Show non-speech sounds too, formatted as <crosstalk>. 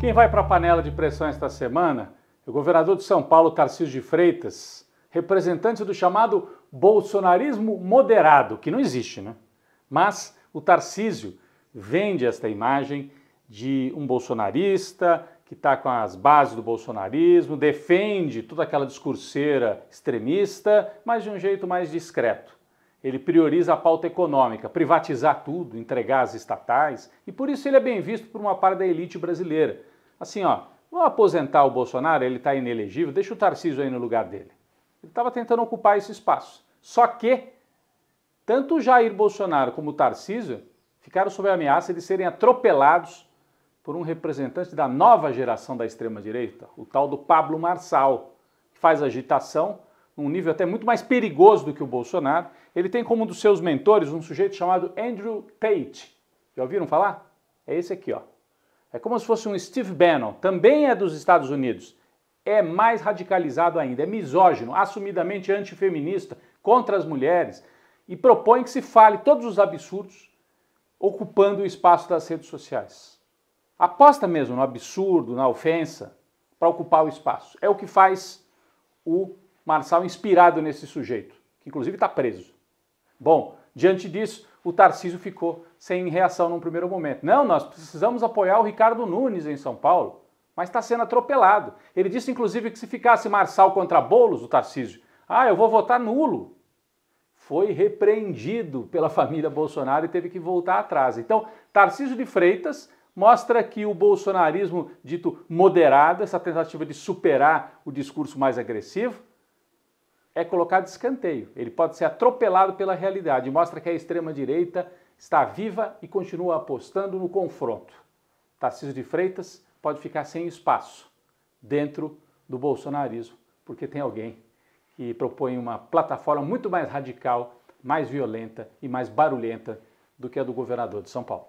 Quem vai para a panela de pressão esta semana é o governador de São Paulo, Tarcísio de Freitas, representante do chamado bolsonarismo moderado, que não existe, né? Mas o Tarcísio vende esta imagem de um bolsonarista que está com as bases do bolsonarismo, defende toda aquela discurseira extremista, mas de um jeito mais discreto. Ele prioriza a pauta econômica, privatizar tudo, entregar as estatais, e por isso ele é bem visto por uma parte da elite brasileira, assim, ó, vamos aposentar o Bolsonaro, ele está inelegível, deixa o Tarcísio aí no lugar dele. Ele estava tentando ocupar esse espaço. Só que tanto o Jair Bolsonaro como o Tarcísio ficaram sob a ameaça de serem atropelados por um representante da nova geração da extrema-direita, o tal do Pablo Marçal, que faz agitação num nível até muito mais perigoso do que o Bolsonaro. Ele tem como um dos seus mentores um sujeito chamado Andrew Tate. Já ouviram falar? É esse aqui, ó. É como se fosse um Steve Bannon, também é dos Estados Unidos. É mais radicalizado ainda, é misógino, assumidamente antifeminista, contra as mulheres e propõe que se fale todos os absurdos ocupando o espaço das redes sociais. Aposta mesmo no absurdo, na ofensa, para ocupar o espaço. É o que faz o Marçal inspirado nesse sujeito, que inclusive está preso. Bom, Diante disso, o Tarcísio ficou sem reação num primeiro momento. Não, nós precisamos apoiar o Ricardo Nunes em São Paulo, mas está sendo atropelado. Ele disse, inclusive, que se ficasse Marçal contra Bolos, o Tarcísio, ah, eu vou votar nulo. Foi repreendido pela <laughs> família Bolsonaro e teve que voltar atrás. Então, Tarcísio de Freitas mostra que o bolsonarismo dito moderado, essa tentativa de superar o discurso mais agressivo, é colocado escanteio. Ele pode ser atropelado pela realidade. Mostra que a extrema-direita está viva e continua apostando no confronto. Tarcísio de Freitas pode ficar sem espaço dentro do bolsonarismo, porque tem alguém que propõe uma plataforma muito mais radical, mais violenta e mais barulhenta do que a do governador de São Paulo.